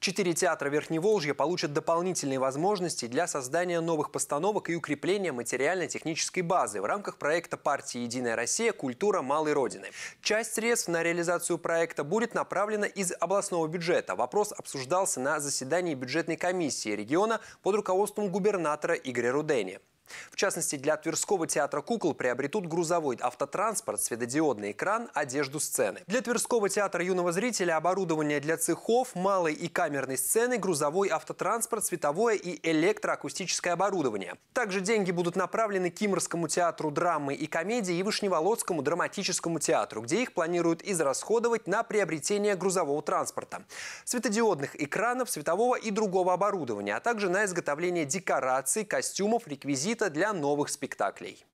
Четыре театра Верхневолжья получат дополнительные возможности для создания новых постановок и укрепления материально-технической базы в рамках проекта партии «Единая Россия. Культура малой Родины». Часть средств на реализацию проекта будет направлена из областного бюджета. Вопрос обсуждался на заседании бюджетной комиссии региона под руководством губернатора Игоря Рудени. В частности, для Тверского театра кукол приобретут грузовой автотранспорт, светодиодный экран, одежду сцены. Для Тверского театра юного зрителя оборудование для цехов, малой и камерной сцены, грузовой автотранспорт, световое и электроакустическое оборудование. Также деньги будут направлены Киморскому театру драмы и комедии и Вышневолодскому драматическому театру, где их планируют израсходовать на приобретение грузового транспорта, светодиодных экранов, светового и другого оборудования, а также на изготовление декораций, костюмов, реквизит, защита для новых спектаклей.